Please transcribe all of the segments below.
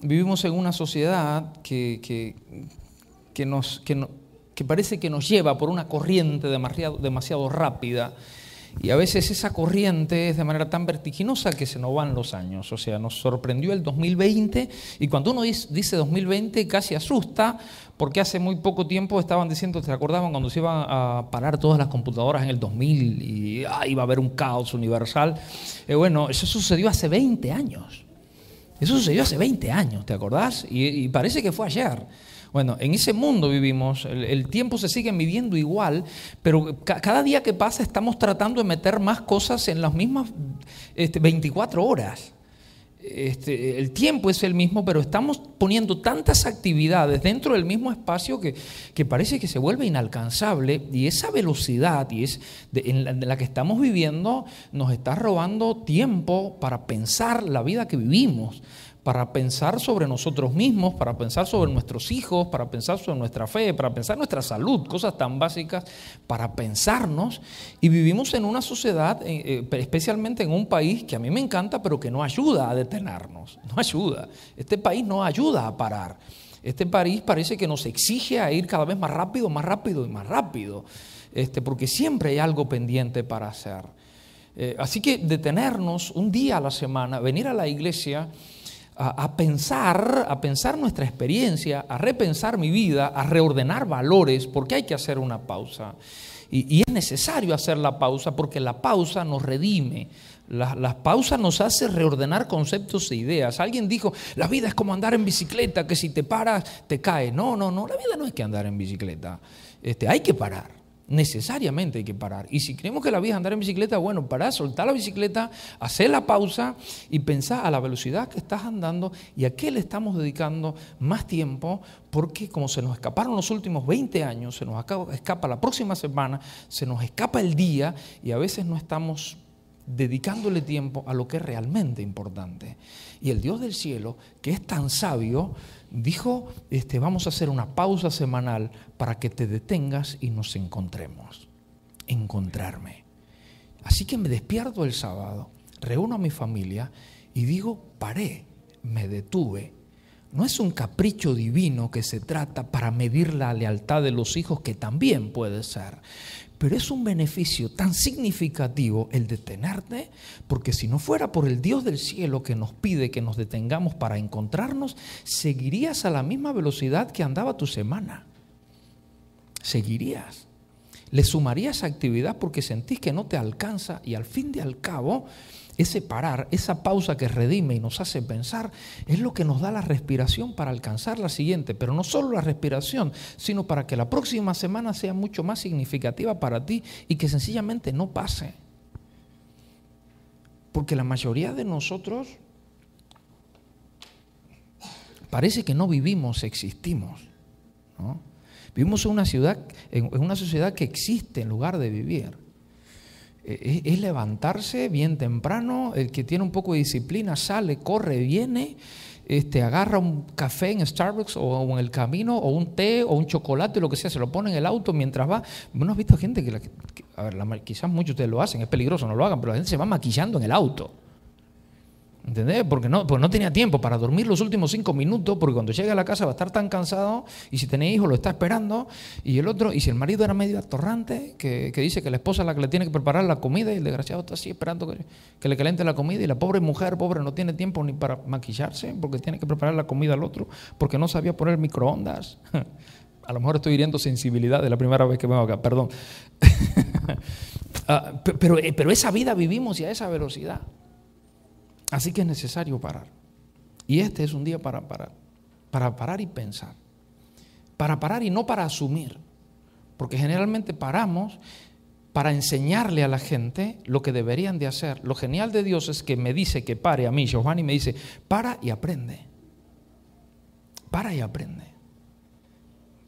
Vivimos en una sociedad que, nos, que, parece que nos lleva por una corriente demasiado, demasiado rápida y a veces esa corriente es de manera tan vertiginosa que se nos van los años. O sea, nos sorprendió el 2020 y cuando uno dice 2020 casi asusta porque hace muy poco tiempo estaban diciendo, ¿te acordaban cuando se iban a parar todas las computadoras en el 2000 y ah, iba a haber un caos universal? Eh, bueno, eso sucedió hace 20 años. Eso sucedió hace 20 años, ¿te acordás? Y, parece que fue ayer. Bueno, en ese mundo vivimos, el, tiempo se sigue midiendo igual, pero cada día que pasa estamos tratando de meter más cosas en las mismas 24 este, horas. Este, el tiempo es el mismo, pero estamos poniendo tantas actividades dentro del mismo espacio que, parece que se vuelve inalcanzable y esa velocidad en, la, que estamos viviendo nos está robando tiempo para pensar la vida que vivimos para pensar sobre nosotros mismos, para pensar sobre nuestros hijos, para pensar sobre nuestra fe, para pensar nuestra salud, cosas tan básicas, para pensarnos. Y vivimos en una sociedad, eh, eh, especialmente en un país que a mí me encanta, pero que no ayuda a detenernos, no ayuda. Este país no ayuda a parar. Este país parece que nos exige a ir cada vez más rápido, más rápido y más rápido, este, porque siempre hay algo pendiente para hacer. Eh, así que detenernos un día a la semana, venir a la iglesia, a, pensar, a pensar nuestra experiencia, a repensar mi vida, a reordenar valores, porque hay que hacer una pausa. Y, es necesario hacer la pausa porque la pausa nos redime. La, pausa nos hace reordenar conceptos e ideas. Alguien dijo, la vida es como andar en bicicleta, que si te paras, te cae No, no, no, la vida no es que andar en bicicleta. Este, hay que parar necesariamente hay que parar. Y si creemos que la vida es andar en bicicleta, bueno, para soltar la bicicleta, hacer la pausa y pensar a la velocidad que estás andando y a qué le estamos dedicando más tiempo, porque como se nos escaparon los últimos 20 años, se nos escapa la próxima semana, se nos escapa el día y a veces no estamos dedicándole tiempo a lo que es realmente importante. Y el Dios del cielo, que es tan sabio, dijo, este, vamos a hacer una pausa semanal para que te detengas y nos encontremos. Encontrarme. Así que me despierto el sábado, reúno a mi familia y digo, paré, me detuve. No es un capricho divino que se trata para medir la lealtad de los hijos, que también puede ser, pero es un beneficio tan significativo el detenerte, porque si no fuera por el Dios del cielo que nos pide que nos detengamos para encontrarnos, seguirías a la misma velocidad que andaba tu semana. Seguirías. Le sumarías actividad porque sentís que no te alcanza y al fin y al cabo ese parar, esa pausa que redime y nos hace pensar, es lo que nos da la respiración para alcanzar la siguiente, pero no solo la respiración, sino para que la próxima semana sea mucho más significativa para ti y que sencillamente no pase. Porque la mayoría de nosotros parece que no vivimos, existimos. Vivimos en una ciudad, en una sociedad que existe en lugar de vivir. Eh, es levantarse bien temprano, el que tiene un poco de disciplina sale, corre, viene, este, agarra un café en Starbucks o en el camino, o un té, o un chocolate, lo que sea, se lo pone en el auto mientras va. ¿No has visto gente que, la, a ver, quizás muchos de ustedes lo hacen, es peligroso, no lo hagan, pero la gente se va maquillando en el auto. ¿Entendés? Porque no, no tenía tiempo para dormir los últimos cinco minutos, porque cuando llegue a la casa va a estar tan cansado, y si tenía hijos lo está esperando, y el otro, y si el marido era medio atorrante, que, dice que la esposa es la que le tiene que preparar la comida, y el desgraciado está así esperando que, que, le caliente la comida, y la pobre mujer, pobre, no tiene tiempo ni para maquillarse, porque tiene que preparar la comida al otro, porque no sabía poner microondas. A lo mejor estoy hiriendo sensibilidad de la primera vez que vengo acá, perdón. Ah, pero, eh, pero esa vida vivimos y a esa velocidad. Así que es necesario parar. Y este es un día para parar, para parar y pensar, para parar y no para asumir, porque generalmente paramos para enseñarle a la gente lo que deberían de hacer. Lo genial de Dios es que me dice que pare a mí, Giovanni me dice, para y aprende, para y aprende.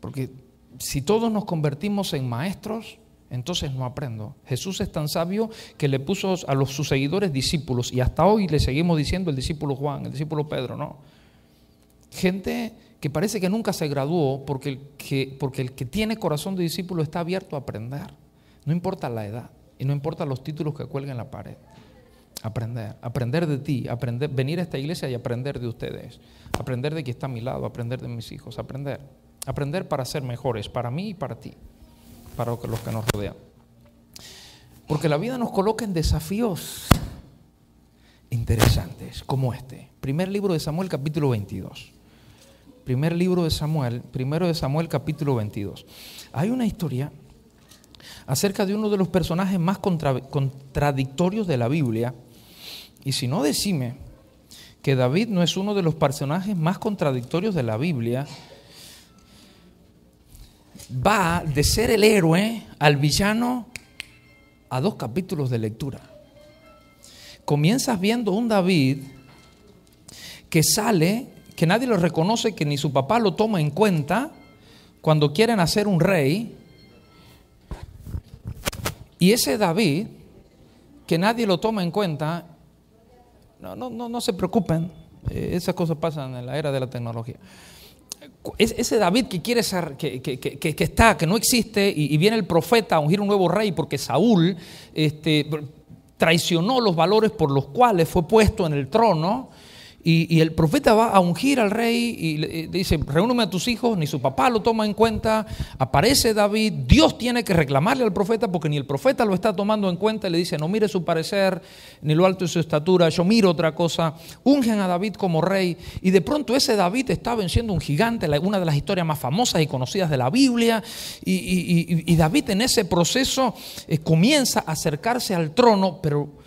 Porque si todos nos convertimos en maestros, entonces no aprendo. Jesús es tan sabio que le puso a los, sus seguidores discípulos y hasta hoy le seguimos diciendo el discípulo Juan, el discípulo Pedro, ¿no? Gente que parece que nunca se graduó porque el que, tiene corazón de discípulo está abierto a aprender. No importa la edad y no importa los títulos que cuelguen la pared. Aprender, aprender de ti, aprender, venir a esta iglesia y aprender de ustedes, aprender de que está a mi lado, aprender de mis hijos, aprender, aprender para ser mejores, para mí y para ti para los que nos rodean. Porque la vida nos coloca en desafíos interesantes como este. Primer libro de Samuel capítulo 22. Primer libro de Samuel, primero de Samuel capítulo 22. Hay una historia acerca de uno de los personajes más contradictorios de la Biblia. Y si no, decime que David no es uno de los personajes más contradictorios de la Biblia, va de ser el héroe al villano a dos capítulos de lectura. Comienzas viendo un David que sale, que nadie lo reconoce, que ni su papá lo toma en cuenta cuando quieren hacer un rey. Y ese David, que nadie lo toma en cuenta, no, no, no, se preocupen, eh, esas cosas pasan en la era de la tecnología ese David que quiere ser, que, que, que, está, que no existe, y, viene el profeta a ungir un nuevo rey porque Saúl este, traicionó los valores por los cuales fue puesto en el trono y, el profeta va a ungir al rey y le eh, dice, reúneme a tus hijos, ni su papá lo toma en cuenta, aparece David, Dios tiene que reclamarle al profeta porque ni el profeta lo está tomando en cuenta le dice, no mire su parecer, ni lo alto de su estatura, yo miro otra cosa, ungen a David como rey y de pronto ese David está venciendo un gigante, una de las historias más famosas y conocidas de la Biblia, y, David en ese proceso eh, comienza a acercarse al trono, pero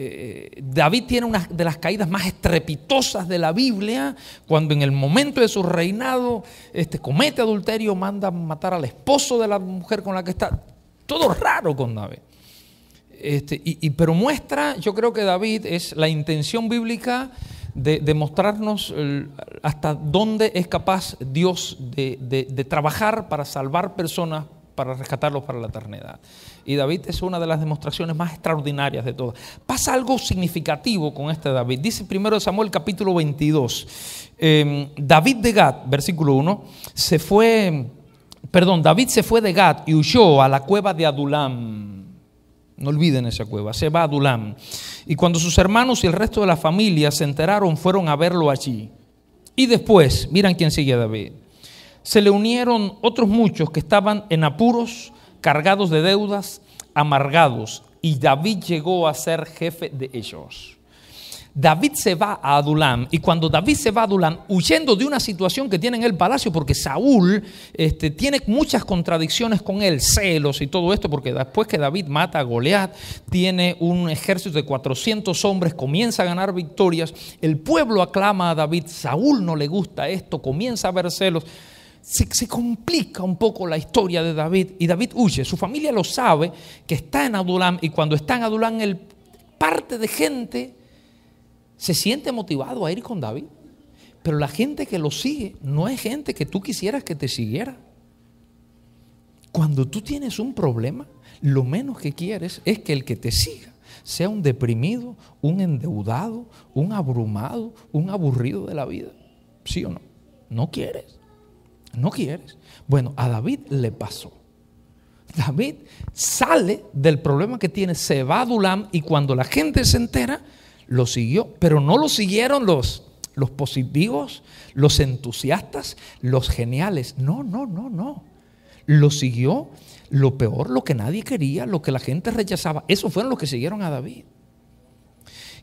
eh, David tiene una de las caídas más estrepitosas de la Biblia, cuando en el momento de su reinado este, comete adulterio, manda matar al esposo de la mujer con la que está. Todo raro con David. Este, y, pero muestra, yo creo que David es la intención bíblica de, mostrarnos hasta dónde es capaz Dios de, de trabajar para salvar personas para rescatarlos para la eternidad. Y David es una de las demostraciones más extraordinarias de todas. Pasa algo significativo con este David. Dice primero Samuel capítulo 22. Em, David de Gat versículo 1, se fue, perdón, David se fue de Gat y huyó a la cueva de Adulam. No olviden esa cueva, se va a Adulam. Y cuando sus hermanos y el resto de la familia se enteraron, fueron a verlo allí. Y después, miran quién sigue a David se le unieron otros muchos que estaban en apuros, cargados de deudas, amargados, y David llegó a ser jefe de ellos. David se va a Adulam y cuando David se va a Adulam, huyendo de una situación que tiene en el palacio, porque Saúl este, tiene muchas contradicciones con él, celos y todo esto, porque después que David mata a Goliat, tiene un ejército de 400 hombres, comienza a ganar victorias, el pueblo aclama a David, Saúl no le gusta esto, comienza a ver celos, se, complica un poco la historia de David y David huye. Su familia lo sabe que está en Adulam y cuando está en Adulam, el, parte de gente se siente motivado a ir con David. Pero la gente que lo sigue no es gente que tú quisieras que te siguiera. Cuando tú tienes un problema, lo menos que quieres es que el que te siga sea un deprimido, un endeudado, un abrumado, un aburrido de la vida. ¿Sí o no? No quieres. No quieres. Bueno, a David le pasó. David sale del problema que tiene, se va a Dulam y cuando la gente se entera, lo siguió. Pero no lo siguieron los, los positivos, los entusiastas, los geniales. No, no, no, no. Lo siguió lo peor, lo que nadie quería, lo que la gente rechazaba. Eso fueron los que siguieron a David.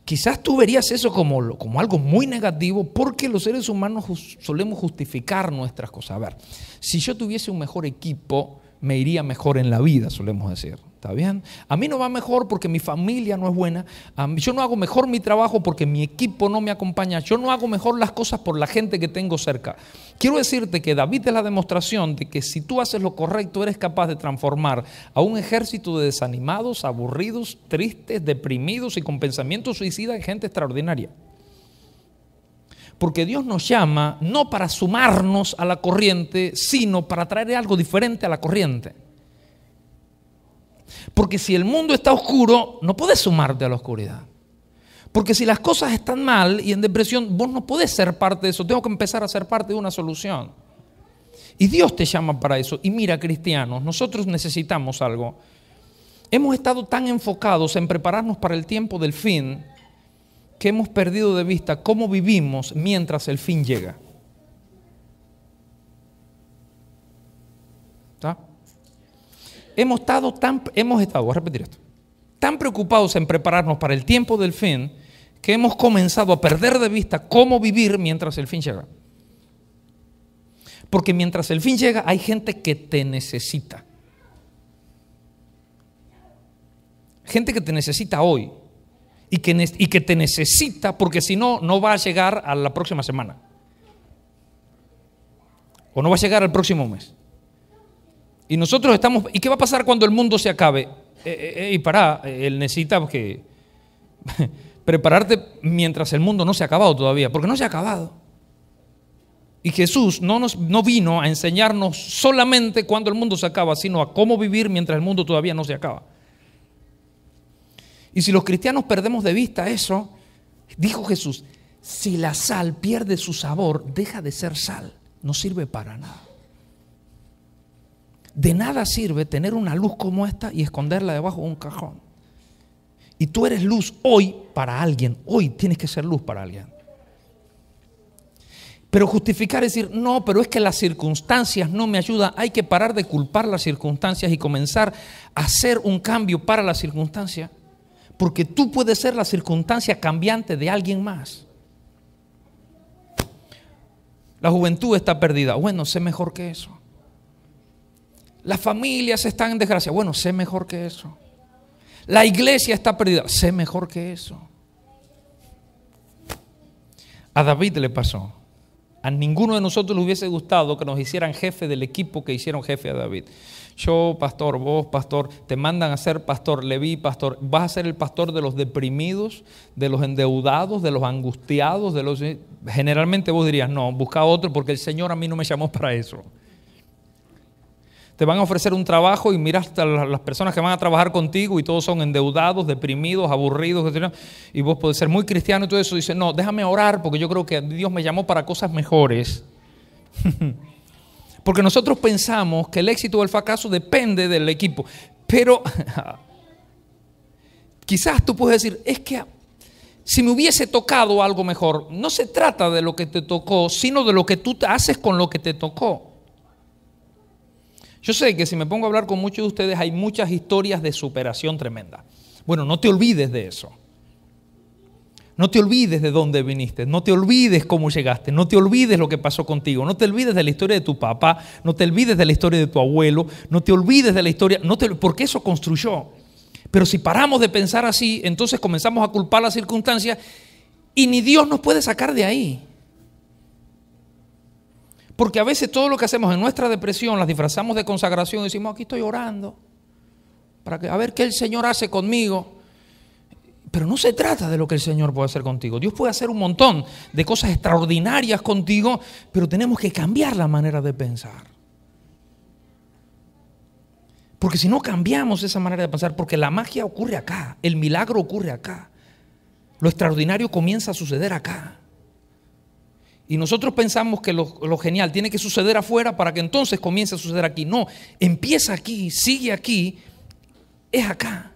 Quizás tú verías eso como, algo muy negativo porque los seres humanos solemos justificar nuestras cosas. A ver, si yo tuviese un mejor equipo, me iría mejor en la vida, solemos decir. ¿Está bien? A mí no va mejor porque mi familia no es buena. yo no hago mejor mi trabajo porque mi equipo no me acompaña. Yo no hago mejor las cosas por la gente que tengo cerca. Quiero decirte que David es la demostración de que si tú haces lo correcto eres capaz de transformar a un ejército de desanimados, aburridos, tristes, deprimidos y con pensamientos suicidas en gente extraordinaria. Porque Dios nos llama no para sumarnos a la corriente, sino para traer algo diferente a la corriente. Porque si el mundo está oscuro, no podés sumarte a la oscuridad. Porque si las cosas están mal y en depresión, vos no podés ser parte de eso. Tengo que empezar a ser parte de una solución. Y Dios te llama para eso. Y mira, cristianos, nosotros necesitamos algo. Hemos estado tan enfocados en prepararnos para el tiempo del fin que hemos perdido de vista cómo vivimos mientras el fin llega. hemos estado tan, hemos estado, voy a repetir esto, tan preocupados en prepararnos para el tiempo del fin que hemos comenzado a perder de vista cómo vivir mientras el fin llega. Porque mientras el fin llega hay gente que te necesita. Gente que te necesita hoy y que, y que te necesita porque si no, no va a llegar a la próxima semana. O no va a llegar al próximo mes. Y nosotros estamos... ¿Y qué va a pasar cuando el mundo se acabe? Eh, eh, eh, y para, él necesita que prepararte mientras el mundo no se ha acabado todavía, porque no se ha acabado. Y Jesús no, nos, no vino a enseñarnos solamente cuando el mundo se acaba, sino a cómo vivir mientras el mundo todavía no se acaba. Y si los cristianos perdemos de vista eso, dijo Jesús, si la sal pierde su sabor, deja de ser sal, no sirve para nada. De nada sirve tener una luz como esta y esconderla debajo de un cajón. Y tú eres luz hoy para alguien. Hoy tienes que ser luz para alguien. Pero justificar es decir, no, pero es que las circunstancias no me ayudan. Hay que parar de culpar las circunstancias y comenzar a hacer un cambio para las circunstancias. Porque tú puedes ser la circunstancia cambiante de alguien más. La juventud está perdida. Bueno, sé mejor que eso. Las familias están en desgracia. Bueno, sé mejor que eso. La iglesia está perdida. Sé mejor que eso. A David le pasó. A ninguno de nosotros le hubiese gustado que nos hicieran jefe del equipo que hicieron jefe a David. Yo, pastor, vos, pastor, te mandan a ser pastor, vi pastor. Vas a ser el pastor de los deprimidos, de los endeudados, de los angustiados, de los... Eh, generalmente vos dirías, no, busca otro porque el Señor a mí no me llamó para eso. Te van a ofrecer un trabajo y miras a las personas que van a trabajar contigo y todos son endeudados, deprimidos, aburridos, y vos podés ser muy cristiano y todo eso. Dices, no, déjame orar porque yo creo que Dios me llamó para cosas mejores. porque nosotros pensamos que el éxito o el fracaso depende del equipo. Pero quizás tú puedes decir, es que si me hubiese tocado algo mejor, no se trata de lo que te tocó, sino de lo que tú haces con lo que te tocó. Yo sé que si me pongo a hablar con muchos de ustedes hay muchas historias de superación tremenda. Bueno, no te olvides de eso. No te olvides de dónde viniste, no te olvides cómo llegaste, no te olvides lo que pasó contigo, no te olvides de la historia de tu papá, no te olvides de la historia de tu abuelo, no te olvides de la historia, no te, porque eso construyó. Pero si paramos de pensar así, entonces comenzamos a culpar las circunstancias y ni Dios nos puede sacar de ahí. Porque a veces todo lo que hacemos en nuestra depresión las disfrazamos de consagración y decimos, aquí estoy orando, para que, a ver qué el Señor hace conmigo. Pero no se trata de lo que el Señor puede hacer contigo. Dios puede hacer un montón de cosas extraordinarias contigo, pero tenemos que cambiar la manera de pensar. Porque si no cambiamos esa manera de pensar, porque la magia ocurre acá, el milagro ocurre acá, lo extraordinario comienza a suceder acá. Y nosotros pensamos que lo, genial tiene que suceder afuera para que entonces comience a suceder aquí. No, empieza aquí, sigue aquí, es acá.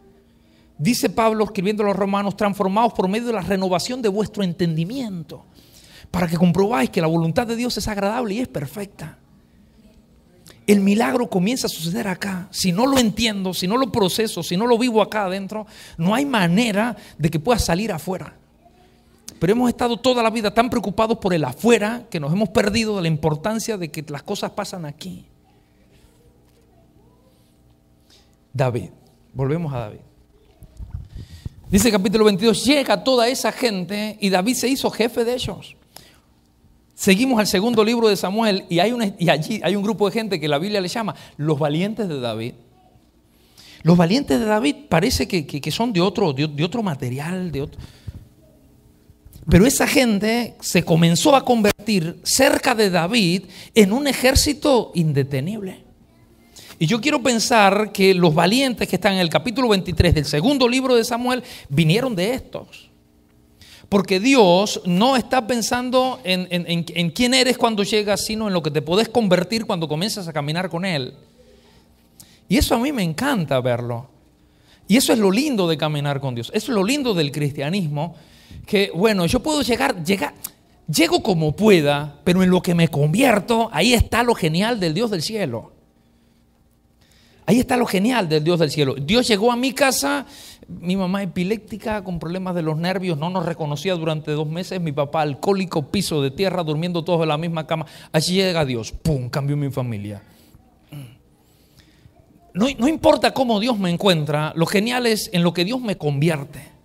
Dice Pablo escribiendo a los romanos, transformados por medio de la renovación de vuestro entendimiento, para que comprobáis que la voluntad de Dios es agradable y es perfecta. El milagro comienza a suceder acá. Si no lo entiendo, si no lo proceso, si no lo vivo acá adentro, no hay manera de que pueda salir afuera. Pero hemos estado toda la vida tan preocupados por el afuera que nos hemos perdido de la importancia de que las cosas pasan aquí. David, volvemos a David. Dice capítulo 22, llega toda esa gente y David se hizo jefe de ellos. Seguimos al segundo libro de Samuel y, hay y allí hay un grupo de gente que la Biblia le llama los valientes de David. Los valientes de David parece que, son de otro, de otro material, de otro pero esa gente se comenzó a convertir cerca de David en un ejército indetenible. Y yo quiero pensar que los valientes que están en el capítulo 23 del segundo libro de Samuel vinieron de estos. Porque Dios no está pensando en, quién eres cuando llegas, sino en lo que te podés convertir cuando comienzas a caminar con Él. Y eso a mí me encanta verlo. Y eso es lo lindo de caminar con Dios. Eso es lo lindo del cristianismo que, bueno, yo puedo llegar, llegar, llego como pueda, pero en lo que me convierto, ahí está lo genial del Dios del cielo. Ahí está lo genial del Dios del cielo. Dios llegó a mi casa, mi mamá epiléptica con problemas de los nervios, no nos reconocía durante dos meses, mi papá alcohólico, piso de tierra, durmiendo todos en la misma cama. Allí llega Dios, ¡pum!, cambió mi familia. No, no importa cómo Dios me encuentra, lo genial es en lo que Dios me convierte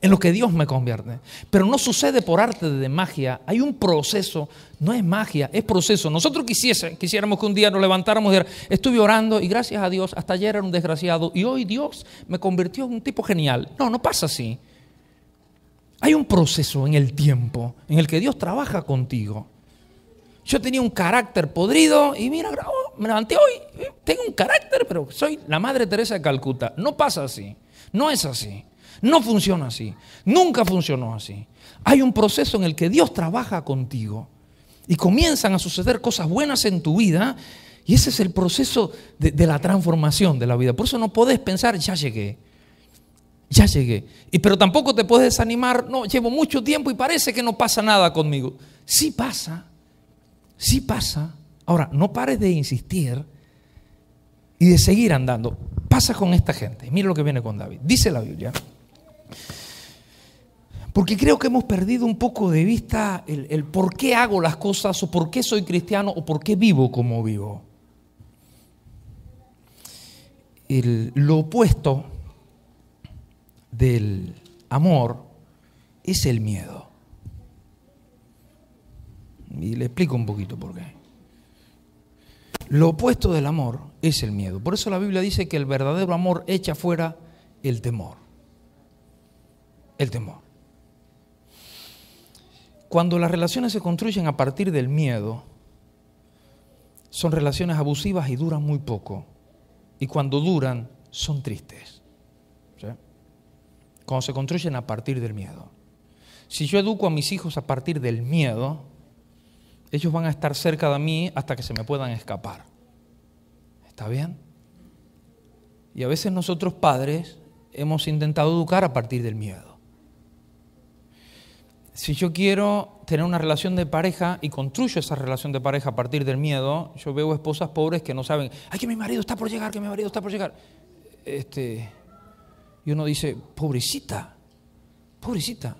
en lo que Dios me convierte. Pero no sucede por arte de magia, hay un proceso, no es magia, es proceso. Nosotros quisiese, quisiéramos que un día nos levantáramos y dijéramos, estuve orando y gracias a Dios, hasta ayer era un desgraciado y hoy Dios me convirtió en un tipo genial. No, no pasa así. Hay un proceso en el tiempo en el que Dios trabaja contigo. Yo tenía un carácter podrido y mira, me levanté hoy, tengo un carácter, pero soy la Madre Teresa de Calcuta. No pasa así, no es así. No funciona así. Nunca funcionó así. Hay un proceso en el que Dios trabaja contigo y comienzan a suceder cosas buenas en tu vida. Y ese es el proceso de, la transformación de la vida. Por eso no podés pensar, ya llegué, ya llegué. Y, pero tampoco te puedes desanimar, no, llevo mucho tiempo y parece que no pasa nada conmigo. Sí pasa, sí pasa. Ahora, no pares de insistir y de seguir andando. Pasa con esta gente. Mira lo que viene con David. Dice la Biblia. Porque creo que hemos perdido un poco de vista el, por qué hago las cosas o por qué soy cristiano o por qué vivo como vivo. lo opuesto del amor es el miedo. Y le explico un poquito por qué. Lo opuesto del amor es el miedo. Por eso la Biblia dice que el verdadero amor echa fuera el temor. El temor. Cuando las relaciones se construyen a partir del miedo, son relaciones abusivas y duran muy poco. Y cuando duran, son tristes. Cuando se construyen a partir del miedo. Si yo educo a mis hijos a partir del miedo, ellos van a estar cerca de mí hasta que se me puedan escapar. ¿Está bien? Y a veces nosotros padres hemos intentado educar a partir del miedo. Si yo quiero tener una relación de pareja y construyo esa relación de pareja a partir del miedo, yo veo esposas pobres que no saben, ay, que mi marido está por llegar, que mi marido está por llegar. Este, y uno dice, pobrecita, pobrecita.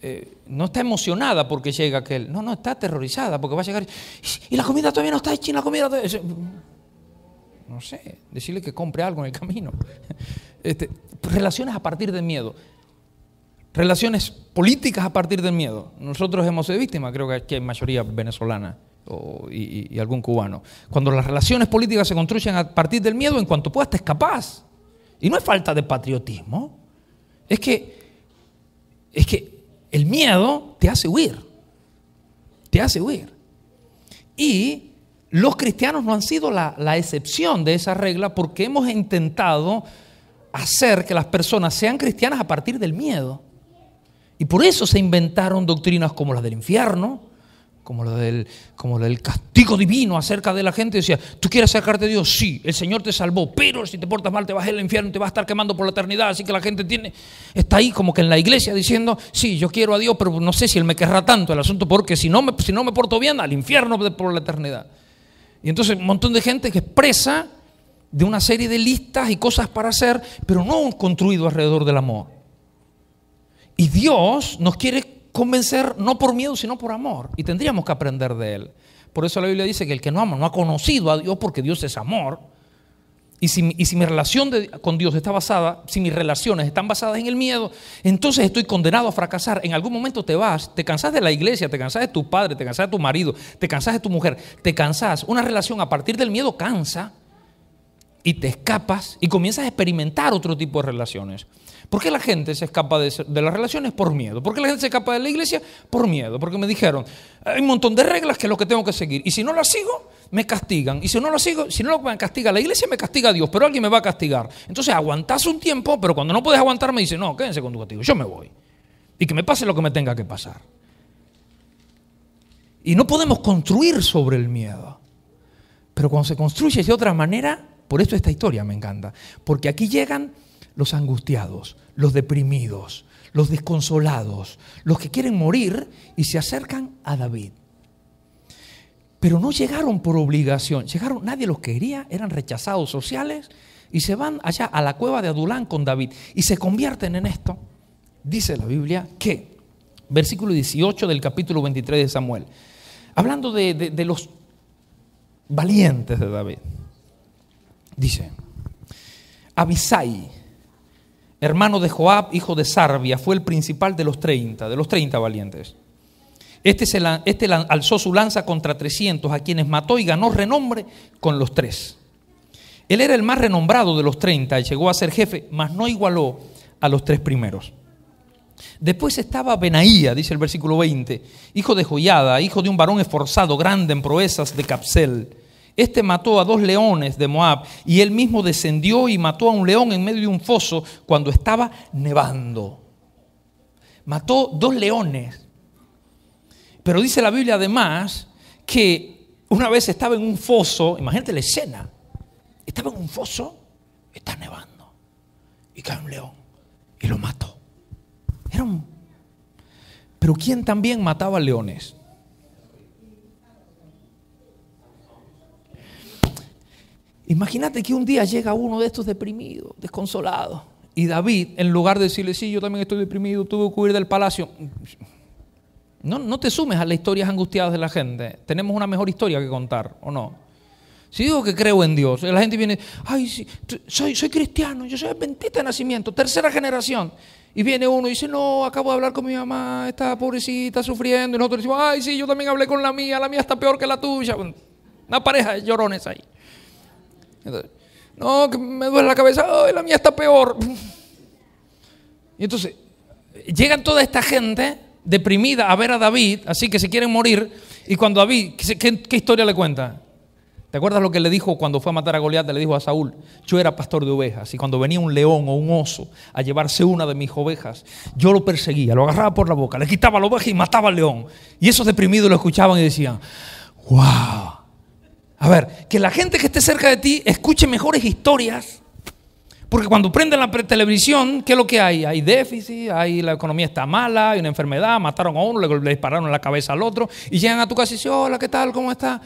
Eh, no está emocionada porque llega aquel, no, no, está aterrorizada porque va a llegar. Y, la comida todavía no está hecha, la comida todavía... No sé, decirle que compre algo en el camino. Este, relaciones a partir del miedo relaciones políticas a partir del miedo. Nosotros hemos sido víctimas, creo que aquí hay mayoría venezolana y, algún cubano. Cuando las relaciones políticas se construyen a partir del miedo, en cuanto puedas te escapas. Y no es falta de patriotismo, es que, es que el miedo te hace huir, te hace huir. Y los cristianos no han sido la excepción de esa regla porque hemos intentado hacer que las personas sean cristianas a partir del miedo. Y por eso se inventaron doctrinas como las del infierno, como la del, castigo divino acerca de la gente. Decía, tú quieres acercarte a Dios, sí, el Señor te salvó, pero si te portas mal te vas al infierno, te vas a estar quemando por la eternidad. Así que la gente tiene, está ahí como que en la iglesia diciendo, sí, yo quiero a Dios, pero no sé si Él me querrá tanto el asunto, porque si no me, si no me porto bien, al infierno por la eternidad. Y entonces un montón de gente que expresa de una serie de listas y cosas para hacer, pero no construido alrededor del amor. Y Dios nos quiere convencer no por miedo, sino por amor. Y tendríamos que aprender de Él. Por eso la Biblia dice que el que no ama no ha conocido a Dios porque Dios es amor. Y si, mi relación con Dios está basada, si mis relaciones están basadas en el miedo, entonces estoy condenado a fracasar. En algún momento te vas, te cansas de la iglesia, te cansas de tu padre, te cansas de tu marido, te cansas de tu mujer, te cansas. Una relación a partir del miedo cansa y te escapas y comienzas a experimentar otro tipo de relaciones. ¿Por qué la gente se escapa de, las relaciones? Por miedo. ¿Por qué la gente se escapa de la iglesia? Por miedo. Porque me dijeron, hay un montón de reglas que es lo que tengo que seguir. Y si no las sigo, me castigan. Y si no las sigo, si no me castiga la iglesia, me castiga Dios. Pero alguien me va a castigar. Entonces aguantás un tiempo, pero cuando no puedes aguantar, me dice, no, quédense con tu castigo, yo me voy. Y que me pase lo que me tenga que pasar. Y no podemos construir sobre el miedo. Pero cuando se construye de otra manera, por esto esta historia me encanta. Porque aquí llegan los angustiados, los deprimidos, los desconsolados, los que quieren morir y se acercan a David. Pero no llegaron por obligación, llegaron, nadie los quería, eran rechazados sociales y se van allá a la cueva de Adulán con David y se convierten en esto. Dice la Biblia que, versículo 18 del capítulo 23 de Samuel, hablando de, de los valientes de David, dice, Abisai, hermano de Joab, hijo de Sarbia, fue el principal de los 30, de los 30 valientes. Este, este alzó su lanza contra 300, a quienes mató y ganó renombre con los tres. Él era el más renombrado de los 30 y llegó a ser jefe, mas no igualó a los tres primeros. Después estaba Benaía, dice el versículo 20, hijo de Joyada, hijo de un varón esforzado, grande en proezas de Capsel. Este mató a dos leones de Moab y él mismo descendió y mató a un león en medio de un foso cuando estaba nevando. Mató dos leones. Pero dice la Biblia además que una vez estaba en un foso, imagínate la escena, estaba en un foso, está nevando y cae un león y lo mató. Pero ¿quién también mataba leones? Imagínate que un día llega uno de estos deprimidos, desconsolados, y David, en lugar de decirle, sí, yo también estoy deprimido, tuve que huir del palacio, no, te sumes a las historias angustiadas de la gente. Tenemos una mejor historia que contar, ¿o no? Si digo que creo en Dios, la gente viene, ay, sí, soy, soy cristiano, yo soy adventista de nacimiento, tercera generación. Y viene uno y dice, no, acabo de hablar con mi mamá, está pobrecita, sufriendo. Y nosotros decimos, ay, sí, yo también hablé con la mía, la mía está peor que la tuya. Una pareja de llorones ahí no, que me duele la cabeza, Ay, la mía está peor. Y entonces, llegan toda esta gente deprimida a ver a David, así que se quieren morir, y cuando David, ¿qué, qué historia le cuenta? ¿Te acuerdas lo que le dijo cuando fue a matar a Goliat? Le dijo a Saúl, yo era pastor de ovejas y cuando venía un león o un oso a llevarse una de mis ovejas, yo lo perseguía, lo agarraba por la boca, le quitaba la oveja y mataba al león. Y esos deprimidos lo escuchaban y decían, wow, a ver, que la gente que esté cerca de ti escuche mejores historias. Porque cuando prenden la televisión, ¿qué es lo que hay? Hay déficit, hay, la economía está mala, hay una enfermedad, mataron a uno, le, dispararon en la cabeza al otro, y llegan a tu casa y dicen, hola, ¿qué tal? ¿Cómo está?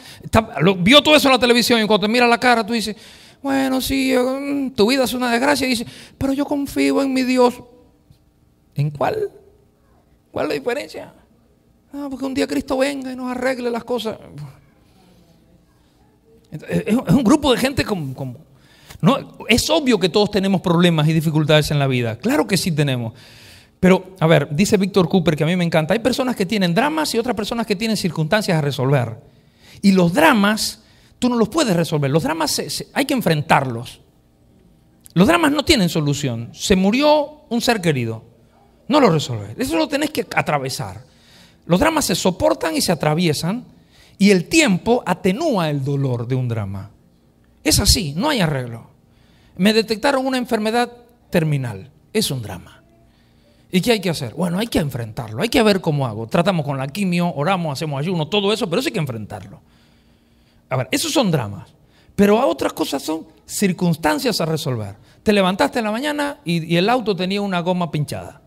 vio todo eso en la televisión y cuando te mira la cara, tú dices, bueno, sí, eh, mm, tu vida es una desgracia. Y pero yo confío en mi Dios. ¿En cuál? ¿Cuál es la diferencia? Ah, porque un día Cristo venga y nos arregle las cosas. Eh, es un grupo de gente como, no, es obvio que todos tenemos problemas y dificultades en la vida. Claro que sí tenemos. Pero, a ver, dice Víctor Cooper, que a mí me encanta, hay personas que tienen dramas y otras personas que tienen circunstancias a resolver. Y los dramas, tú no los puedes resolver. Los dramas hay que enfrentarlos. Los dramas no tienen solución. Se murió un ser querido. No lo resolves. Eso lo tenés que atravesar. Los dramas se soportan y se atraviesan y el tiempo atenúa el dolor de un drama. Es así, no hay arreglo. Me detectaron una enfermedad terminal, es un drama. ¿Y qué hay que hacer? Bueno, hay que enfrentarlo, hay que ver cómo hago. Tratamos con la quimio, oramos, hacemos ayuno, todo eso, pero eso hay que enfrentarlo. A ver, esos son dramas, pero otras cosas son circunstancias a resolver. Te levantaste en la mañana y, y el auto tenía una goma pinchada.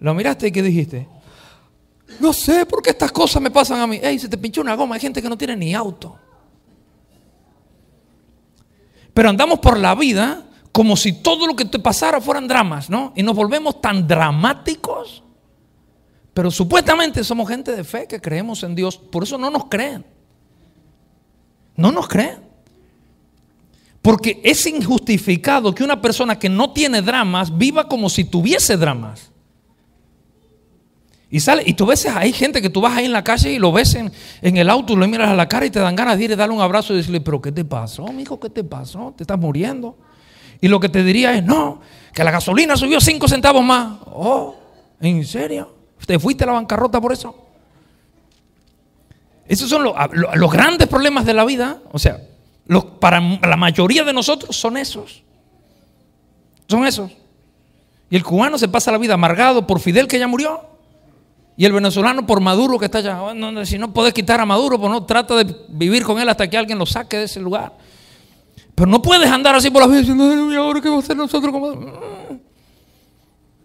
Lo miraste y ¿qué dijiste? No sé por qué estas cosas me pasan a mí. Ey, se te pinchó una goma. Hay gente que no tiene ni auto. Pero andamos por la vida como si todo lo que te pasara fueran dramas, ¿no? Y nos volvemos tan dramáticos. Pero supuestamente somos gente de fe que creemos en Dios. Por eso no nos creen. No nos creen. Porque es injustificado que una persona que no tiene dramas viva como si tuviese dramas. Y sale, y tú ves, hay gente que tú vas ahí en la calle y lo ves en, el auto, y lo miras a la cara y te dan ganas de ir y darle un abrazo y decirle, pero ¿qué te pasó, hijo, ¿Qué te pasó? ¿Te estás muriendo? Y lo que te diría es, no, que la gasolina subió 5 centavos más. Oh, ¿en serio? ¿Te fuiste a la bancarrota por eso? Esos son los, los grandes problemas de la vida. O sea, los, para la mayoría de nosotros son esos. Son esos. Y el cubano se pasa la vida amargado por Fidel que ya murió y el venezolano, por Maduro que está allá, oh, si no puedes quitar a Maduro, pues no trata de vivir con él hasta que alguien lo saque de ese lugar. Pero no puedes andar así por las vida diciendo, ¿y ahora qué vamos a hacer nosotros? Con mm.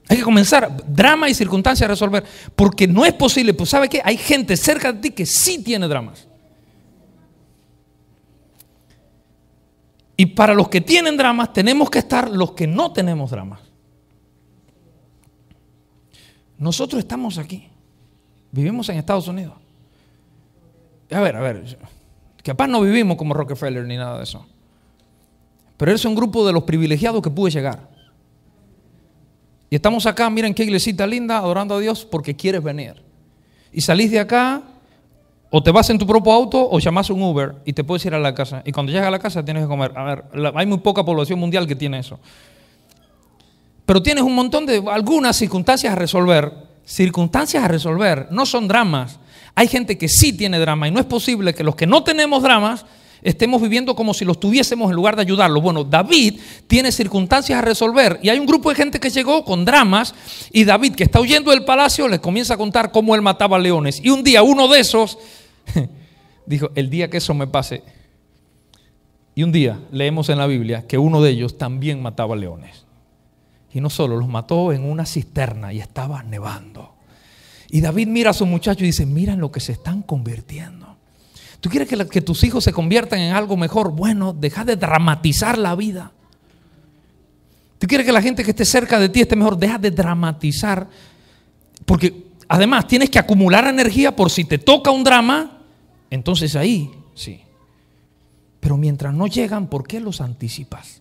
Hay que comenzar drama y circunstancias a resolver, porque no es posible. Pues, ¿sabe qué? Hay gente cerca de ti que sí tiene dramas. Y para los que tienen dramas, tenemos que estar los que no tenemos dramas. Nosotros estamos aquí. Vivimos en Estados Unidos. A ver, a ver, capaz no vivimos como Rockefeller ni nada de eso. Pero eres un grupo de los privilegiados que pude llegar. Y estamos acá, miren qué iglesita linda, adorando a Dios porque quieres venir. Y salís de acá, o te vas en tu propio auto o llamás un Uber y te puedes ir a la casa. Y cuando llegas a la casa tienes que comer. A ver, hay muy poca población mundial que tiene eso. Pero tienes un montón de algunas circunstancias a resolver circunstancias a resolver, no son dramas. Hay gente que sí tiene drama y no es posible que los que no tenemos dramas estemos viviendo como si los tuviésemos en lugar de ayudarlos. Bueno, David tiene circunstancias a resolver y hay un grupo de gente que llegó con dramas y David que está huyendo del palacio les comienza a contar cómo él mataba leones. Y un día uno de esos dijo, el día que eso me pase. Y un día leemos en la Biblia que uno de ellos también mataba leones. Y no solo, los mató en una cisterna y estaba nevando. Y David mira a su muchacho y dice, miren lo que se están convirtiendo. ¿Tú quieres que, que tus hijos se conviertan en algo mejor? Bueno, deja de dramatizar la vida. ¿Tú quieres que la gente que esté cerca de ti esté mejor? Deja de dramatizar. Porque además tienes que acumular energía por si te toca un drama, entonces ahí sí. Pero mientras no llegan, ¿por qué los anticipas?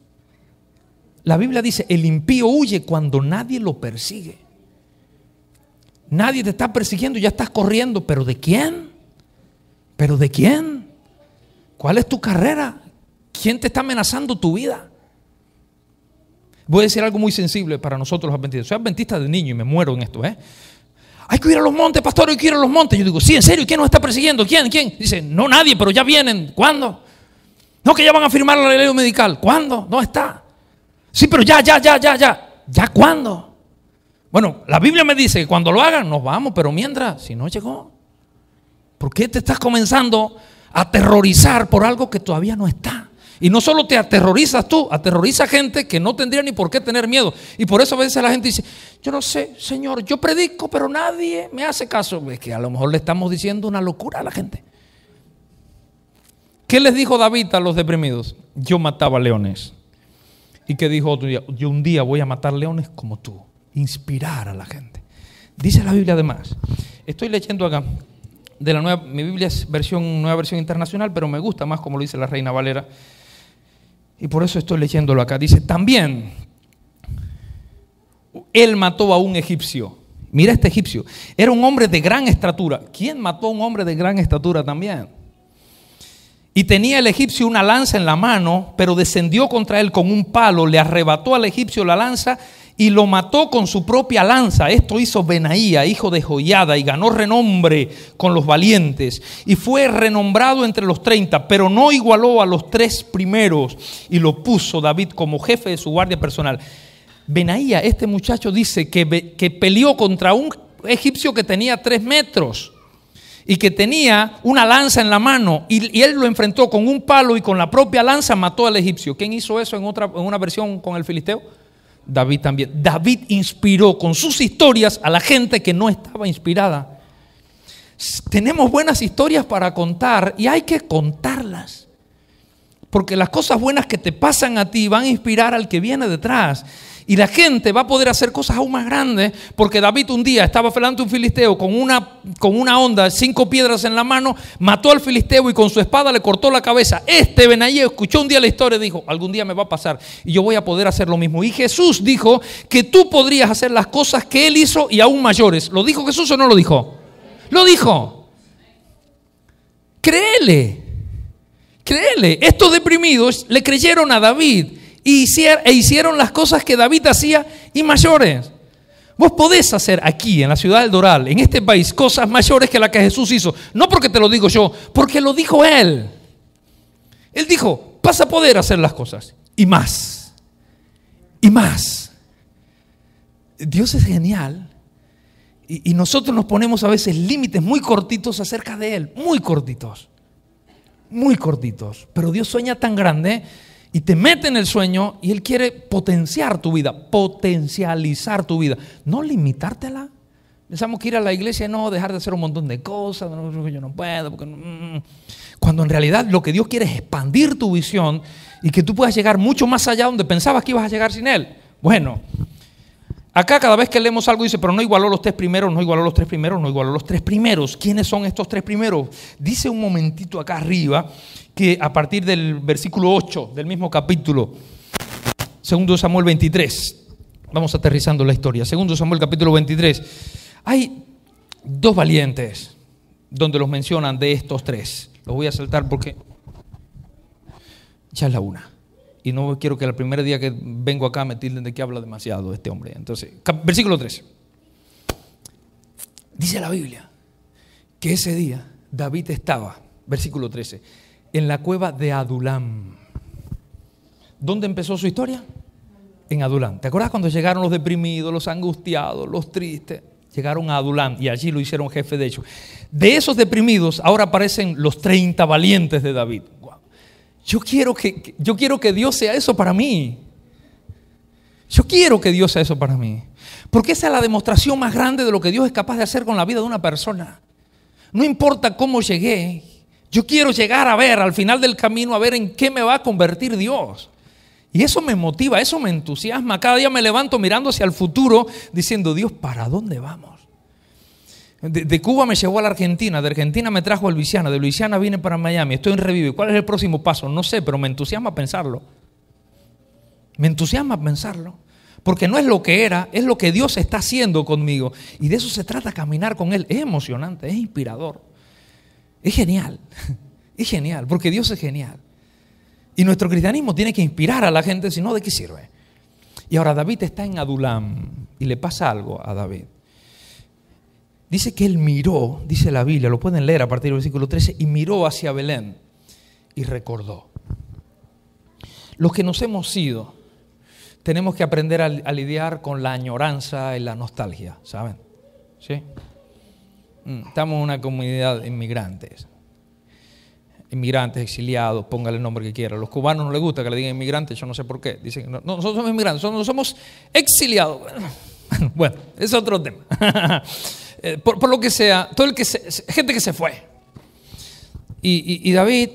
La Biblia dice, el impío huye cuando nadie lo persigue. Nadie te está persiguiendo, ya estás corriendo, pero ¿de quién? ¿Pero de quién? ¿Cuál es tu carrera? ¿Quién te está amenazando tu vida? Voy a decir algo muy sensible para nosotros los adventistas. Soy adventista de niño y me muero en esto, ¿eh? Hay que ir a los montes, pastor, hay que ir a los montes. Yo digo, sí, en serio, ¿quién nos está persiguiendo? ¿Quién? ¿Quién? Dice, no nadie, pero ya vienen. ¿Cuándo? No, que ya van a firmar la ley medical. ¿Cuándo? No está. Sí, pero ya, ya, ya, ya, ya. ¿Ya cuándo? Bueno, la Biblia me dice que cuando lo hagan nos vamos, pero mientras, si no llegó, ¿por qué te estás comenzando a aterrorizar por algo que todavía no está? Y no solo te aterrorizas tú, aterroriza gente que no tendría ni por qué tener miedo. Y por eso a veces la gente dice, yo no sé, Señor, yo predico, pero nadie me hace caso. Es que a lo mejor le estamos diciendo una locura a la gente. ¿Qué les dijo David a los deprimidos? Yo mataba leones. Y que dijo otro día, yo un día voy a matar leones como tú. Inspirar a la gente. Dice la Biblia además. Estoy leyendo acá de la nueva, mi Biblia es versión, nueva versión internacional, pero me gusta más como lo dice la Reina Valera. Y por eso estoy leyéndolo acá. Dice, también él mató a un egipcio. Mira este egipcio. Era un hombre de gran estatura. ¿Quién mató a un hombre de gran estatura también? Y tenía el egipcio una lanza en la mano, pero descendió contra él con un palo, le arrebató al egipcio la lanza y lo mató con su propia lanza. Esto hizo Benaía, hijo de Joyada, y ganó renombre con los valientes. Y fue renombrado entre los treinta, pero no igualó a los tres primeros y lo puso David como jefe de su guardia personal. Benaía, este muchacho dice que, que peleó contra un egipcio que tenía tres metros y que tenía una lanza en la mano y, él lo enfrentó con un palo y con la propia lanza mató al egipcio. ¿Quién hizo eso en, otra, en una versión con el filisteo? David también. David inspiró con sus historias a la gente que no estaba inspirada. Tenemos buenas historias para contar y hay que contarlas. Porque las cosas buenas que te pasan a ti van a inspirar al que viene detrás. Y la gente va a poder hacer cosas aún más grandes, porque David un día estaba frente a un filisteo con una, con una onda, cinco piedras en la mano, mató al filisteo y con su espada le cortó la cabeza. Este Benayé escuchó un día la historia y dijo, algún día me va a pasar y yo voy a poder hacer lo mismo. Y Jesús dijo que tú podrías hacer las cosas que él hizo y aún mayores. ¿Lo dijo Jesús o no lo dijo? Lo dijo. Créele. Créele. Estos deprimidos le creyeron a David y e hicieron, las cosas que David hacía y mayores. Vos podés hacer aquí, en la ciudad del Doral, en este país, cosas mayores que las que Jesús hizo. No porque te lo digo yo, porque lo dijo Él. Él dijo, vas a poder hacer las cosas. Y más. Y más. Dios es genial. Y, y nosotros nos ponemos a veces límites muy cortitos acerca de Él. Muy cortitos. Muy cortitos. Pero Dios sueña tan grande y te mete en el sueño y Él quiere potenciar tu vida, potencializar tu vida, no limitártela. Pensamos que ir a la iglesia no, dejar de hacer un montón de cosas, yo no puedo. Porque mm. Cuando en realidad lo que Dios quiere es expandir tu visión y que tú puedas llegar mucho más allá donde pensabas que ibas a llegar sin Él. Bueno, acá cada vez que leemos algo dice, pero no igualó los tres primeros, no igualó los tres primeros, no igualó los tres primeros. ¿Quiénes son estos tres primeros? Dice un momentito acá arriba a partir del versículo 8 del mismo capítulo, 2 Samuel 23, vamos aterrizando la historia, segundo Samuel capítulo 23, hay dos valientes donde los mencionan de estos tres. Los voy a saltar porque ya es la una. Y no quiero que el primer día que vengo acá me tilden de que habla demasiado este hombre. Entonces, versículo 13. Dice la Biblia que ese día David estaba, versículo 13, en la cueva de Adulam. ¿Dónde empezó su historia? En Adulam. ¿Te acuerdas cuando llegaron los deprimidos, los angustiados, los tristes? Llegaron a Adulam y allí lo hicieron jefe de ellos. De esos deprimidos ahora aparecen los 30 valientes de David. Yo quiero que, yo quiero que Dios sea eso para mí. Yo quiero que Dios sea eso para mí. Porque esa es la demostración más grande de lo que Dios es capaz de hacer con la vida de una persona. No importa cómo llegué, yo quiero llegar a ver al final del camino, a ver en qué me va a convertir Dios. Y eso me motiva, eso me entusiasma. Cada día me levanto mirando hacia el futuro, diciendo, Dios, ¿para dónde vamos? De, Cuba me llevó a la Argentina, de Argentina me trajo a Luisiana, de Luisiana vine para Miami, estoy en revive. ¿Cuál es el próximo paso? No sé, pero me entusiasma pensarlo. Me entusiasma pensarlo. Porque no es lo que era, es lo que Dios está haciendo conmigo. Y de eso se trata caminar con Él. Es emocionante, es inspirador. Es genial, es genial, porque Dios es genial. Y nuestro cristianismo tiene que inspirar a la gente, si no, ¿de qué sirve? Y ahora David está en Adulam y le pasa algo a David. Dice que él miró, dice la Biblia, lo pueden leer a partir del versículo 13, y miró hacia Belén y recordó. Los que nos hemos ido, tenemos que aprender a, a lidiar con la añoranza y la nostalgia, ¿saben? ¿Sí? Mm, estamos en una comunidad de inmigrantes. Inmigrantes, exiliados, póngale el nombre que quiera. Los cubanos no les gusta que le digan inmigrantes, yo no sé por qué. Dicen, no, nosotros somos inmigrantes, nosotros somos exiliados. Bueno, es otro tema. Eh, por, lo que sea, todo el que gente que se fue. Y, y David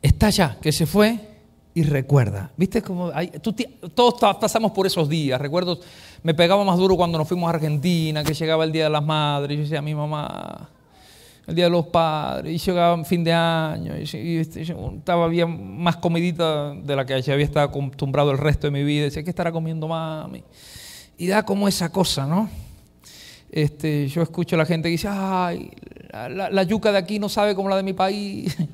está allá, que se fue y recuerda. ¿Viste cómo todos pasamos por esos días? Recuerdo, me pegaba más duro cuando nos fuimos a Argentina, que llegaba el Día de las Madres, yo decía mi mamá, el Día de los Padres, y llegaba fin de año, y, este, estaba bien más comidita de la que había estado acostumbrado el resto de mi vida, decía, ¿qué estará comiendo mami? Y da como esa cosa, ¿no? Este, yo escucho a la gente que dice, ay, la yuca de aquí no sabe como la de mi país.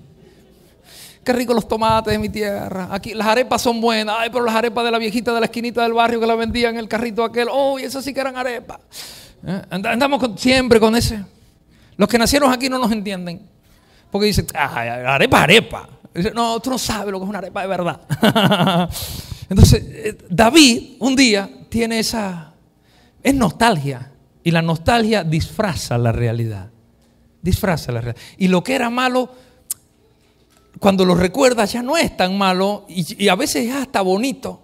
qué rico los tomates de mi tierra. Aquí las arepas son buenas. Ay, pero las arepas de la viejita de la esquinita del barrio que la vendía en el carrito aquel. Oh, y esas sí que eran arepas. Eh, andamos con, siempre con ese. Los que nacieron aquí no nos entienden. Porque dicen, ay, arepa, arepa. no, tú no sabes lo que es una arepa de verdad. Entonces, eh, David un día tiene esa... Es nostalgia. Y la nostalgia disfraza la realidad. Disfraza la realidad. Y lo que era malo cuando lo recuerdas ya no es tan malo y, a veces es hasta bonito.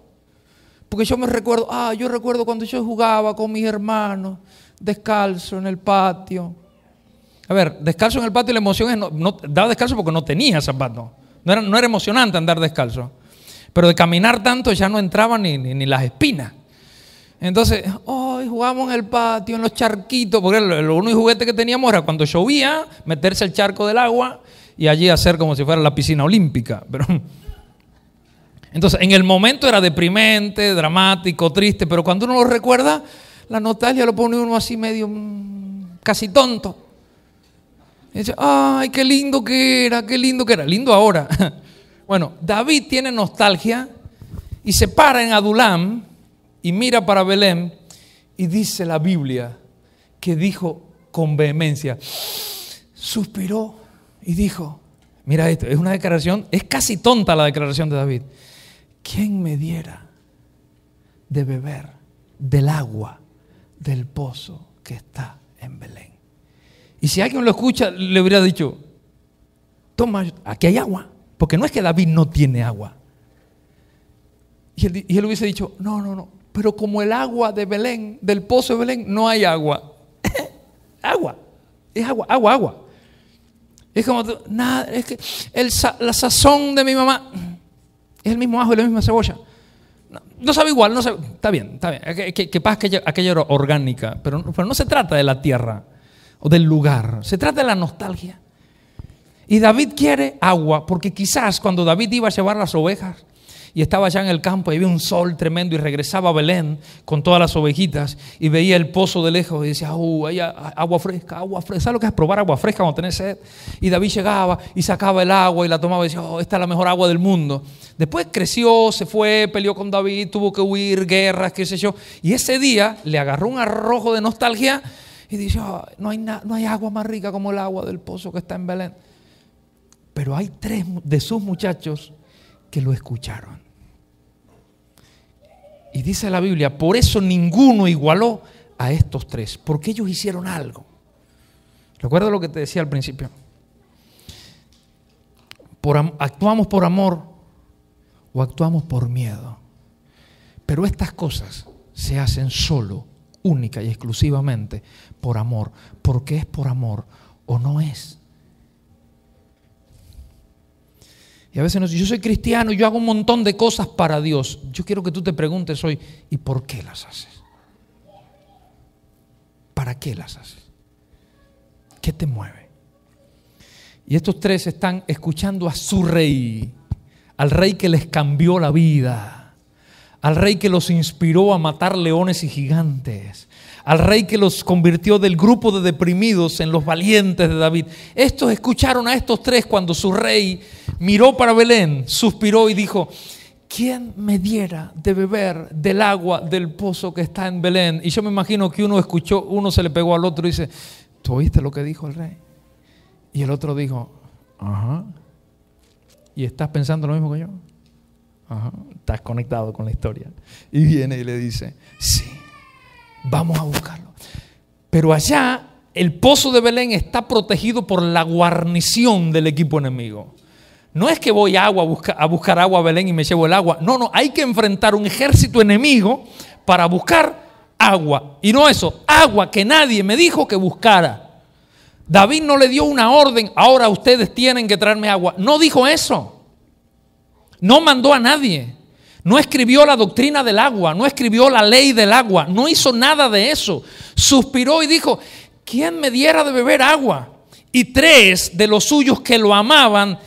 Porque yo me recuerdo, ah, yo recuerdo cuando yo jugaba con mis hermanos, descalzo en el patio. A ver, descalzo en el patio la emoción es, no, no daba descalzo porque no tenía zapatos. No era, no era emocionante andar descalzo. Pero de caminar tanto ya no entraban ni, ni, las espinas. Entonces, hoy jugamos en el patio, en los charquitos, porque lo, único juguete que teníamos era cuando llovía, meterse el charco del agua y allí hacer como si fuera la piscina olímpica. Pero, entonces, en el momento era deprimente, dramático, triste, pero cuando uno lo recuerda, la nostalgia lo pone uno así medio mm, casi tonto. Y dice, ay, qué lindo que era, qué lindo que era, lindo ahora. Bueno, David tiene nostalgia y se para en Adulam y mira para Belén y dice la Biblia que dijo con vehemencia, suspiró y dijo, mira esto, es una declaración, es casi tonta la declaración de David. ¿Quién me diera de beber del agua del pozo que está en Belén? Y si alguien lo escucha, le hubiera dicho, toma, aquí hay agua, porque no es que David no tiene agua. Y él, y él hubiese dicho, no, no, no, pero como el agua de Belén, del pozo de Belén, no hay agua. agua, es agua, agua, agua. Es como, nada, es que la sazón de mi mamá es el mismo ajo y la misma cebolla. No, sabe igual, no sabe, está bien, está bien. Que, pasa que aquello era orgánica, pero no se trata de la tierra o del lugar, se trata de la nostalgia. Y David quiere agua, porque quizás cuando David iba a llevar las ovejas, y estaba allá en el campo y había un sol tremendo y regresaba a Belén con todas las ovejitas y veía el pozo de lejos y decía, oh, hay agua fresca, agua fresca. ¿Sabes lo que es probar agua fresca cuando tenés sed? Y David llegaba y sacaba el agua y la tomaba y decía, oh, esta es la mejor agua del mundo. Después creció, se fue, peleó con David, tuvo que huir, guerras, qué sé yo. Y ese día le agarró un arrojo de nostalgia y dice, ah, no, hay no hay agua más rica como el agua del pozo que está en Belén. Pero hay tres de sus muchachos que lo escucharon. Y dice la Biblia, por eso ninguno igualó a estos tres, porque ellos hicieron algo. Recuerda lo que te decía al principio. actuamos por amor o actuamos por miedo. Pero estas cosas se hacen solo, única y exclusivamente por amor, porque es por amor o no es. Y a veces nos yo soy cristiano yo hago un montón de cosas para Dios. Yo quiero que tú te preguntes hoy, ¿y por qué las haces? ¿Para qué las haces? ¿Qué te mueve? Y estos tres están escuchando a su rey, al rey que les cambió la vida al rey que los inspiró a matar leones y gigantes, al rey que los convirtió del grupo de deprimidos en los valientes de David. Estos escucharon a estos tres cuando su rey miró para Belén, suspiró y dijo, ¿quién me diera de beber del agua del pozo que está en Belén? Y yo me imagino que uno escuchó, uno se le pegó al otro y dice, ¿tú oíste lo que dijo el rey? Y el otro dijo, ajá. ¿Y estás pensando lo mismo que yo? estás conectado con la historia. Y viene y le dice, sí, vamos a buscarlo. Pero allá el pozo de Belén está protegido por la guarnición del equipo enemigo. No es que voy a, agua a buscar agua a Belén y me llevo el agua. No, no, hay que enfrentar un ejército enemigo para buscar agua. Y no eso, agua que nadie me dijo que buscara. David no le dio una orden, ahora ustedes tienen que traerme agua. No dijo eso. No mandó a nadie. No escribió la doctrina del agua, no escribió la ley del agua, no hizo nada de eso. Suspiró y dijo, ¿quién me diera de beber agua? Y tres de los suyos que lo amaban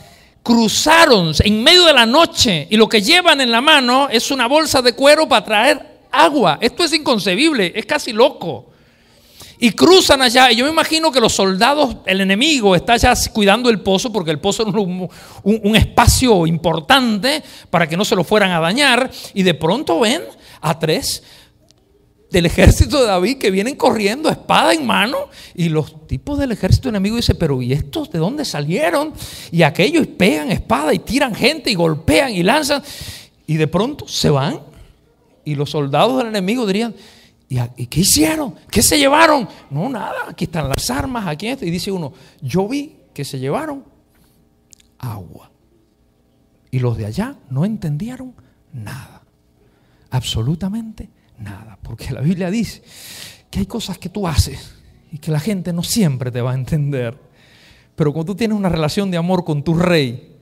cruzaron en medio de la noche y lo que llevan en la mano es una bolsa de cuero para traer agua. Esto es inconcebible, es casi loco. Y cruzan allá. Y yo me imagino que los soldados, el enemigo, está allá cuidando el pozo, porque el pozo es un, un espacio importante para que no se lo fueran a dañar. Y de pronto ven a tres del ejército de David que vienen corriendo espada en mano y los tipos del ejército enemigo dicen, pero ¿y estos de dónde salieron? Y aquellos pegan espada y tiran gente y golpean y lanzan y de pronto se van y los soldados del enemigo dirían, ¿Y, qué hicieron? ¿Qué se llevaron? No, nada, aquí están las armas, aquí esto. Y dice uno, yo vi que se llevaron agua. Y los de allá no entendieron nada, absolutamente nada, porque la Biblia dice que hay cosas que tú haces y que la gente no siempre te va a entender. Pero cuando tú tienes una relación de amor con tu rey,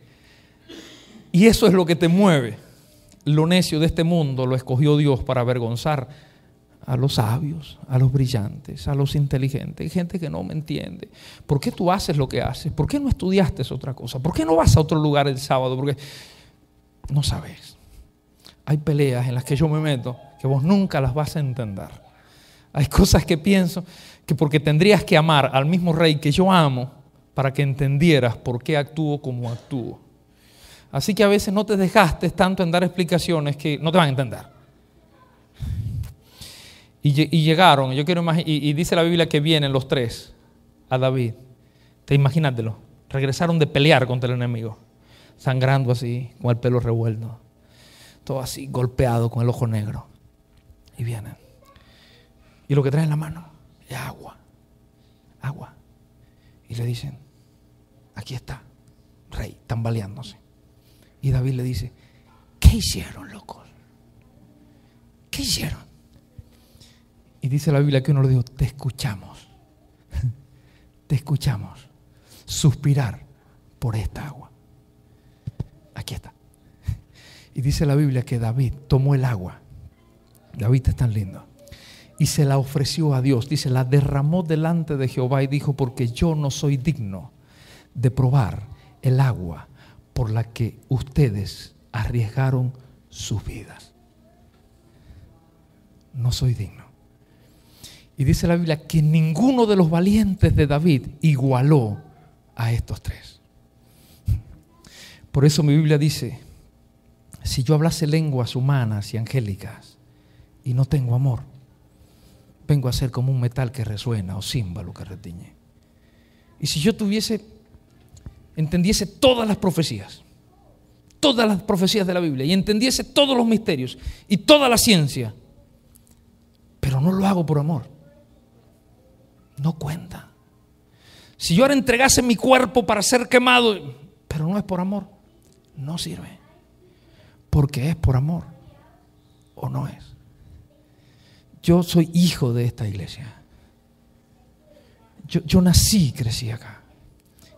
y eso es lo que te mueve, lo necio de este mundo lo escogió Dios para avergonzar a los sabios, a los brillantes, a los inteligentes, hay gente que no me entiende. ¿Por qué tú haces lo que haces? ¿Por qué no estudiaste otra cosa? ¿Por qué no vas a otro lugar el sábado? Porque no sabes. Hay peleas en las que yo me meto que vos nunca las vas a entender. Hay cosas que pienso que porque tendrías que amar al mismo rey que yo amo para que entendieras por qué actúo como actúo. Así que a veces no te dejaste tanto en dar explicaciones que no te van a entender. Y, llegaron, yo quiero y, y dice la Biblia que vienen los tres a David. Te imagínatelo. Regresaron de pelear contra el enemigo, sangrando así, con el pelo revuelto, todo así, golpeado con el ojo negro. Y vienen. Y lo que traen en la mano es agua. Agua. Y le dicen, aquí está, rey, tambaleándose. Y David le dice, ¿qué hicieron, locos? ¿Qué hicieron? Y dice la Biblia que uno le dijo, te escuchamos, te escuchamos suspirar por esta agua. Aquí está. Y dice la Biblia que David tomó el agua. David es tan lindo. Y se la ofreció a Dios. Dice, la derramó delante de Jehová y dijo, porque yo no soy digno de probar el agua por la que ustedes arriesgaron sus vidas. No soy digno. Y dice la Biblia que ninguno de los valientes de David igualó a estos tres. Por eso mi Biblia dice, si yo hablase lenguas humanas y angélicas y no tengo amor, vengo a ser como un metal que resuena o címbalo que retiñe. Y si yo tuviese, entendiese todas las profecías, todas las profecías de la Biblia y entendiese todos los misterios y toda la ciencia, pero no lo hago por amor no cuenta. Si yo ahora entregase mi cuerpo para ser quemado, pero no es por amor, no sirve. Porque es por amor o no es. Yo soy hijo de esta iglesia. Yo, yo nací y crecí acá.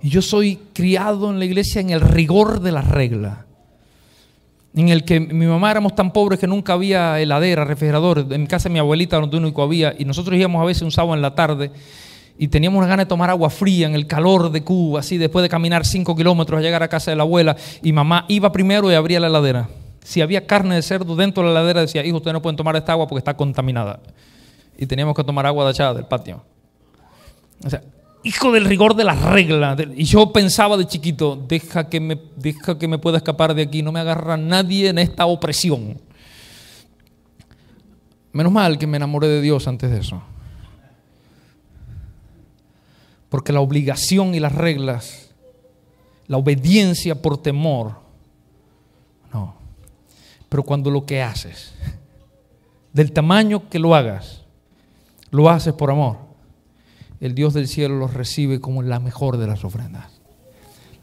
Y yo soy criado en la iglesia en el rigor de la regla en el que mi mamá éramos tan pobres que nunca había heladera, refrigerador. En casa de mi abuelita, donde único había, y nosotros íbamos a veces un sábado en la tarde y teníamos ganas de tomar agua fría en el calor de Cuba, así después de caminar 5 kilómetros a llegar a casa de la abuela. Y mamá iba primero y abría la heladera. Si había carne de cerdo dentro de la heladera, decía, hijo, ustedes no pueden tomar esta agua porque está contaminada. Y teníamos que tomar agua de allá, del patio. O sea, hijo del rigor de las reglas. Y yo pensaba de chiquito, deja que me, deja que me pueda escapar de aquí, no me agarra nadie en esta opresión. Menos mal que me enamoré de Dios antes de eso. Porque la obligación y las reglas, la obediencia por temor, no. Pero cuando lo que haces, del tamaño que lo hagas, lo haces por amor el Dios del cielo los recibe como la mejor de las ofrendas.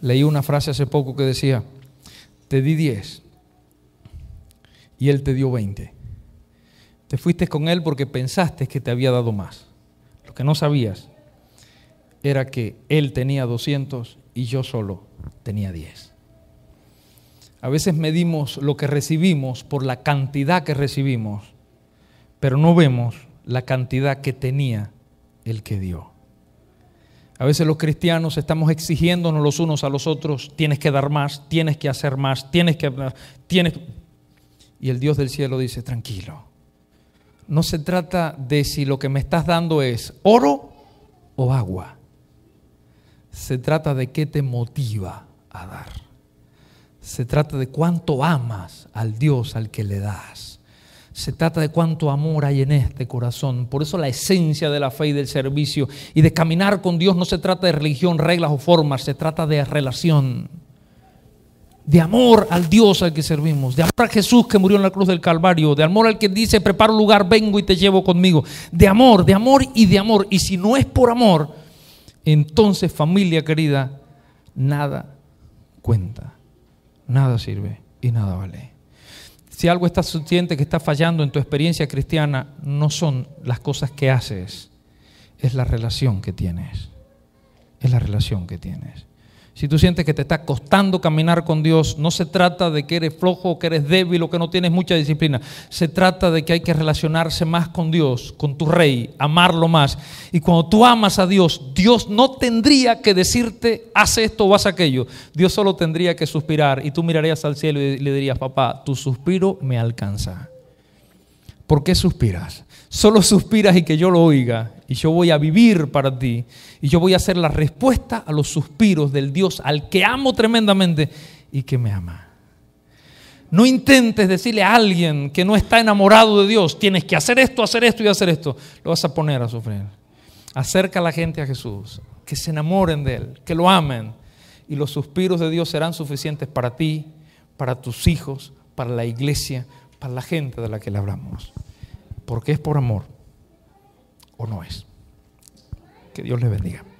Leí una frase hace poco que decía, te di 10 y Él te dio 20. Te fuiste con Él porque pensaste que te había dado más. Lo que no sabías era que Él tenía 200 y yo solo tenía 10. A veces medimos lo que recibimos por la cantidad que recibimos, pero no vemos la cantidad que tenía el que dio. A veces los cristianos estamos exigiéndonos los unos a los otros, tienes que dar más, tienes que hacer más, tienes que Y el Dios del cielo dice, tranquilo, no se trata de si lo que me estás dando es oro o agua. Se trata de qué te motiva a dar. Se trata de cuánto amas al Dios al que le das. Se trata de cuánto amor hay en este corazón. Por eso la esencia de la fe y del servicio y de caminar con Dios no se trata de religión, reglas o formas, se trata de relación. De amor al Dios al que servimos, de amor a Jesús que murió en la cruz del Calvario, de amor al que dice, preparo lugar, vengo y te llevo conmigo. De amor, de amor y de amor. Y si no es por amor, entonces familia querida, nada cuenta, nada sirve y nada vale. Si algo está sintiendo que está fallando en tu experiencia cristiana, no son las cosas que haces, es la relación que tienes. Es la relación que tienes si tú sientes que te está costando caminar con Dios, no se trata de que eres flojo que eres débil o que no tienes mucha disciplina. Se trata de que hay que relacionarse más con Dios, con tu rey, amarlo más. Y cuando tú amas a Dios, Dios no tendría que decirte, haz esto o haz aquello. Dios solo tendría que suspirar y tú mirarías al cielo y le dirías, papá, tu suspiro me alcanza. ¿Por qué suspiras? Solo suspiras y que yo lo oiga y yo voy a vivir para ti y yo voy a ser la respuesta a los suspiros del Dios al que amo tremendamente y que me ama. No intentes decirle a alguien que no está enamorado de Dios, tienes que hacer esto, hacer esto y hacer esto. Lo vas a poner a sufrir. Acerca a la gente a Jesús, que se enamoren de Él, que lo amen. Y los suspiros de Dios serán suficientes para ti, para tus hijos, para la iglesia, para la gente de la que le hablamos. Porque es por amor o no es. Que Dios le bendiga.